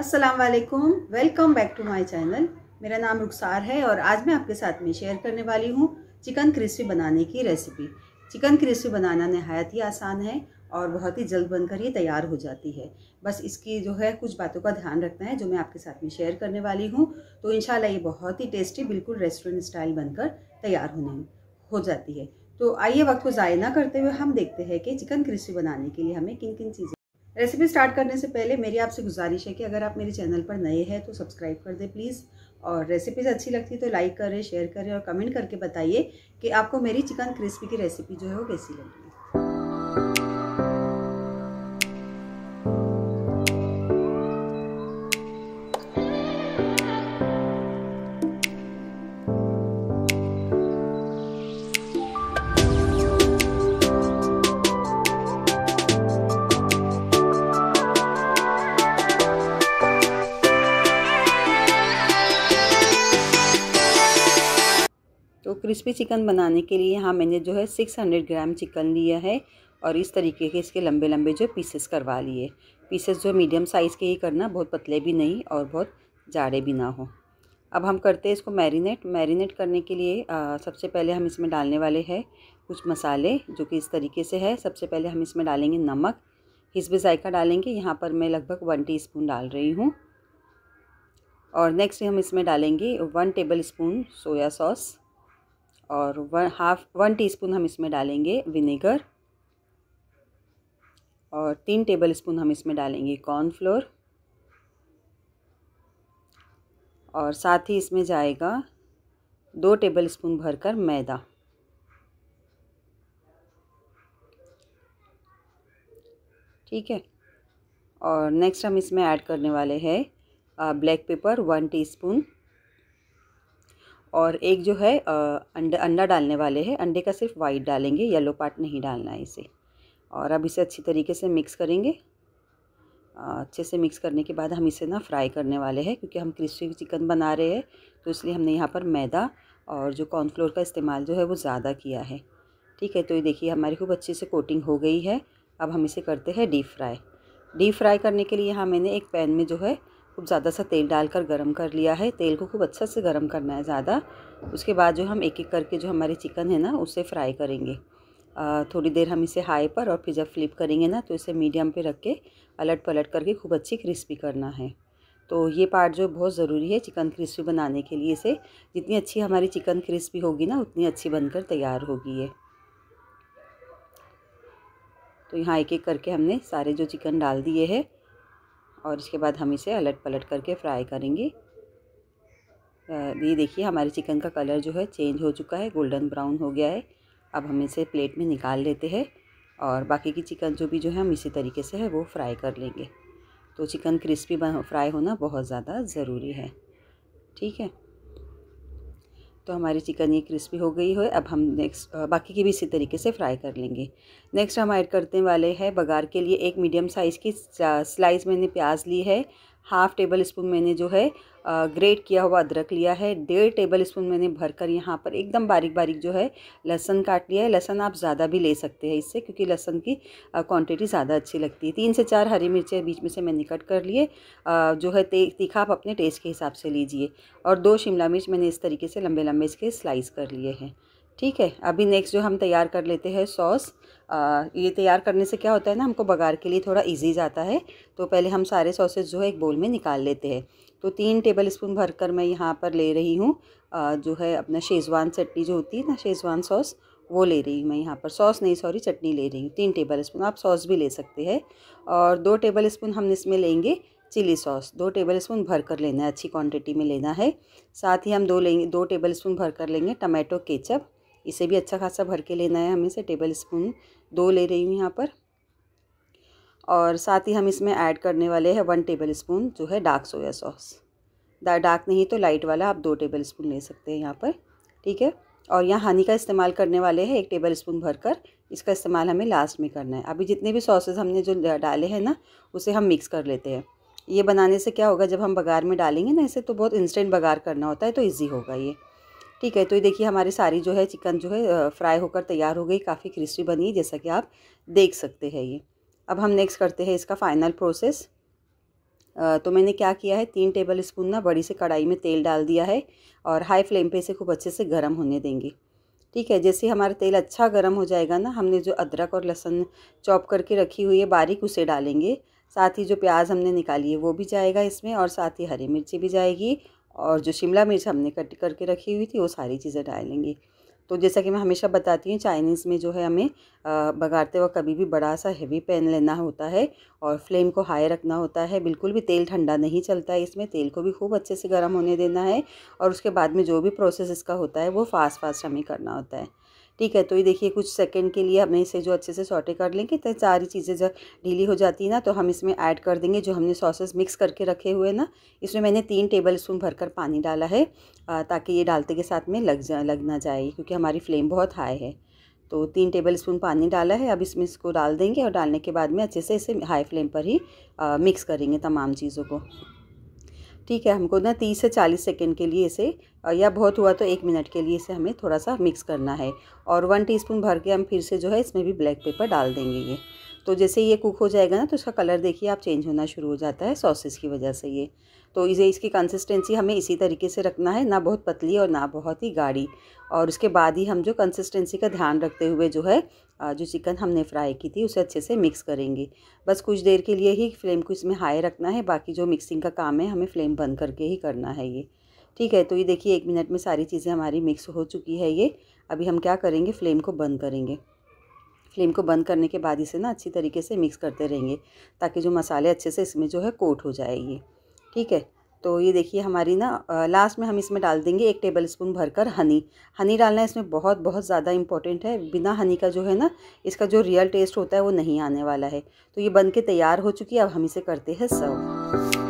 अस्सलाम वालेकुम welcome back to my channel मेरा नाम रुखसार है और आज मैं आपके साथ में शेयर करने वाली हूँ चिकन क्रिस्पी बनाने की रेसिपी चिकन क्रिस्पी बनाना नहायत ही आसान है और बहुत ही जल्द बनकर ये तैयार हो जाती है बस इसकी जो है कुछ बातों का ध्यान रखना है जो मैं आपके साथ में शेयर करने वाली हूँ तो इन ये बहुत ही टेस्टी बिल्कुल रेस्टोरेंट स्टाइल बनकर तैयार होने हो जाती है तो आइए वक्त को ज़ाय ना करते हुए हम देखते हैं कि चिकन क्रिस्पी बनाने के लिए हमें किन किन चीज़ें रेसिपी स्टार्ट करने से पहले मेरी आपसे गुजारिश है कि अगर आप मेरे चैनल पर नए हैं तो सब्सक्राइब कर दें प्लीज़ और रेसिपीज़ अच्छी लगती है तो लाइक करें शेयर करें और कमेंट करके बताइए कि आपको मेरी चिकन क्रिस्पी की रेसिपी जो है वो कैसी लगी क्रिस्पी चिकन बनाने के लिए यहाँ मैंने जो है सिक्स हंड्रेड ग्राम चिकन लिया है और इस तरीके के इसके लंबे लंबे जो पीसेस करवा लिए पीसेस जो मीडियम साइज़ के ही करना बहुत पतले भी नहीं और बहुत जाड़े भी ना हो अब हम करते हैं इसको मैरिनेट मैरिनेट करने के लिए आ, सबसे पहले हम इसमें डालने वाले हैं कुछ मसाले जो कि इस तरीके से है सबसे पहले हम इसमें डालेंगे नमक हिस्ब जायका डालेंगे यहाँ पर मैं लगभग वन टी स्पून डाल रही हूँ और नेक्स्ट हम इसमें डालेंगे one tablespoon soya sauce और वन हाफ वन टीस्पून हम इसमें डालेंगे विनेगर और तीन टेबल स्पून हम इसमें डालेंगे कॉर्नफ्लोर और साथ ही इसमें जाएगा दो टेबल स्पून भरकर मैदा ठीक है और नेक्स्ट हम इसमें ऐड करने वाले हैं ब्लैक पेपर वन टीस्पून और एक जो है अंडा अंडा डालने वाले हैं अंडे का सिर्फ वाइट डालेंगे येलो पार्ट नहीं डालना है इसे और अब इसे अच्छी तरीके से मिक्स करेंगे अच्छे से मिक्स करने के बाद हम इसे ना फ्राई करने वाले हैं क्योंकि हम क्रिस्पी चिकन बना रहे हैं तो इसलिए हमने यहाँ पर मैदा और जो कॉर्नफ्लोर का इस्तेमाल जो है वो ज़्यादा किया है ठीक है तो ये देखिए हमारी खूब अच्छे से कोटिंग हो गई है अब हम इसे करते हैं डीप फ्राई डीप फ्राई करने के लिए यहाँ मैंने एक पैन में जो है खूब ज़्यादा सा तेल डालकर गरम कर लिया है तेल को खूब अच्छा से गरम करना है ज़्यादा उसके बाद जो हम एक एक करके जो हमारे चिकन है ना उसे फ्राई करेंगे थोड़ी देर हम इसे हाई पर और फिर जब फ्लिप करेंगे ना तो इसे मीडियम पे रख के पलट पलट करके खूब अच्छी क्रिस्पी करना है तो ये पार्ट जो बहुत ज़रूरी है चिकन क्रिस्पी बनाने के लिए इसे जितनी अच्छी हमारी चिकन क्रिस्पी होगी ना उतनी अच्छी बनकर तैयार होगी ये तो यहाँ एक एक करके हमने सारे जो चिकन डाल दिए हैं और इसके बाद हम इसे अलट पलट करके फ्राई करेंगे ये देखिए हमारे चिकन का कलर जो है चेंज हो चुका है गोल्डन ब्राउन हो गया है अब हम इसे प्लेट में निकाल लेते हैं और बाकी की चिकन जो भी जो है हम इसी तरीके से है वो फ्राई कर लेंगे तो चिकन क्रिस्पी फ्राई होना बहुत ज़्यादा ज़रूरी है ठीक है तो हमारी चिकन ये क्रिस्पी हो गई है अब हम नेक्स्ट बाकी की भी इसी तरीके से फ्राई कर लेंगे नेक्स्ट हम ऐड करते वाले हैं बघार के लिए एक मीडियम साइज़ की स्लाइस मैंने प्याज ली है हाफ़ टेबल स्पून मैंने जो है ग्रेट किया हुआ अदरक लिया है डेढ़ टेबल स्पून मैंने भरकर यहाँ पर एकदम बारीक बारीक जो है लहसन काट लिया है लहसन आप ज़्यादा भी ले सकते हैं इससे क्योंकि लहसन की क्वांटिटी ज़्यादा अच्छी लगती है तीन से चार हरी मिर्चें बीच में से मैंने कट कर लिए जो है तीखा आप अपने टेस्ट के हिसाब से लीजिए और दो शिमला मिर्च मैंने इस तरीके से लंबे लंबे इसके स्लाइस कर लिए हैं ठीक है अभी नेक्स्ट जो हम तैयार कर लेते हैं सॉस ये तैयार करने से क्या होता है ना हमको बघार के लिए थोड़ा इजी जाता है तो पहले हम सारे सॉसेज जो है एक बोल में निकाल लेते हैं तो तीन टेबल स्पून भर कर मैं यहाँ पर ले रही हूँ जो है अपना शेज़वान चटनी जो होती है ना शेज़वान सॉस वो ले रही हूँ मैं यहाँ पर सॉस नहीं सॉरी चटनी ले रही हूँ तीन टेबल स्पून आप सॉस भी ले सकते हैं और दो टेबल स्पून हम इसमें लेंगे चिली सॉस दो टेबल स्पून भर कर लेना है अच्छी क्वांटिटी में लेना है साथ ही हम दो लेंगे दो टेबल स्पून भर कर लेंगे टमाटो केचप इसे भी अच्छा खासा भर के लेना है हमें से टेबल स्पून दो ले रही हूँ यहाँ पर और साथ ही हम इसमें ऐड करने वाले हैं वन टेबल स्पून जो है डार्क सोया सॉस डार्क नहीं तो लाइट वाला आप दो टेबल स्पून ले सकते हैं यहाँ पर ठीक है और यहाँ हनी का इस्तेमाल करने वाले हैं एक टेबल स्पून भर कर इसका इस्तेमाल हमें लास्ट में करना है अभी जितने भी सॉसेज हमने जो डाले हैं ना उसे हम मिक्स कर लेते हैं ये बनाने से क्या होगा जब हम बघार में डालेंगे ना इसे तो बहुत इंस्टेंट बघार करना होता है तो ईजी होगा ये ठीक है तो ये देखिए हमारी सारी जो है चिकन जो है फ्राई होकर तैयार हो गई काफ़ी क्रिस्पी बनी जैसा कि आप देख सकते हैं ये अब हम नेक्स्ट करते हैं इसका फाइनल प्रोसेस तो मैंने क्या किया है तीन टेबल स्पून ना बड़ी से कढ़ाई में तेल डाल दिया है और हाई फ्लेम पे इसे खूब अच्छे से गर्म होने देंगे ठीक है जैसे हमारा तेल अच्छा गर्म हो जाएगा ना हमने जो अदरक और लहसुन चॉप करके रखी हुई है बारीक उसे डालेंगे साथ ही जो प्याज हमने निकाली है वो भी जाएगा इसमें और साथ ही हरी मिर्ची भी जाएगी और जो शिमला मिर्च हमने कट करके रखी हुई थी वो सारी चीज़ें डालेंगे तो जैसा कि मैं हमेशा बताती हूँ चाइनीज़ में जो है हमें बगाते वक्त कभी भी बड़ा सा हैवी पैन लेना होता है और फ्लेम को हाई रखना होता है बिल्कुल भी तेल ठंडा नहीं चलता है इसमें तेल को भी खूब अच्छे से गर्म होने देना है और उसके बाद में जो भी प्रोसेस इसका होता है वो फास्ट फास्ट हमें करना होता है ठीक है तो ये देखिए कुछ सेकंड के लिए हमें इसे जो अच्छे से सॉटे कर लेंगे तो सारी चीज़ें जब ढीली हो जाती है ना तो हम इसमें ऐड कर देंगे जो हमने सॉसेस मिक्स करके रखे हुए ना इसमें मैंने तीन टेबल स्पून भरकर पानी डाला है ताकि ये डालते के साथ में लग जा लग ना जाए क्योंकि हमारी फ्लेम बहुत हाई है तो तीन टेबल स्पून पानी डाला है अब इसमें इसको डाल देंगे और डालने के बाद में अच्छे से इसे हाई फ्लेम पर ही आ, मिक्स करेंगे तमाम चीज़ों को ठीक है हमको ना तीस से चालीस सेकेंड के लिए इसे या बहुत हुआ तो एक मिनट के लिए इसे हमें थोड़ा सा मिक्स करना है और वन टीस्पून भर के हम फिर से जो है इसमें भी ब्लैक पेपर डाल देंगे ये तो जैसे ये कुक हो जाएगा ना तो इसका कलर देखिए आप चेंज होना शुरू हो जाता है सॉसेस की वजह से ये तो इसे इसकी कंसिस्टेंसी हमें इसी तरीके से रखना है ना बहुत पतली और ना बहुत ही गाढ़ी और उसके बाद ही हम जो कंसिस्टेंसी का ध्यान रखते हुए जो है जो चिकन हमने फ्राई की थी उसे अच्छे से मिक्स करेंगे बस कुछ देर के लिए ही फ्लेम को इसमें हाई रखना है बाकी जो मिक्सिंग का काम है हमें फ्लेम बंद करके ही करना है ये ठीक है तो ये देखिए एक मिनट में सारी चीज़ें हमारी मिक्स हो चुकी है ये अभी हम क्या करेंगे फ्लेम को बंद करेंगे फ्लेम को बंद करने के बाद इसे ना अच्छी तरीके से मिक्स करते रहेंगे ताकि जो मसाले अच्छे से इसमें जो है कोट हो जाएगी ठीक है तो ये देखिए हमारी ना लास्ट में हम इसमें डाल देंगे एक टेबल स्पून भरकर हनी हनी डालना इसमें बहुत बहुत ज़्यादा इंपॉर्टेंट है बिना हनी का जो है ना इसका जो रियल टेस्ट होता है वो नहीं आने वाला है तो ये बन के तैयार हो चुकी है अब हम इसे करते हैं सर्व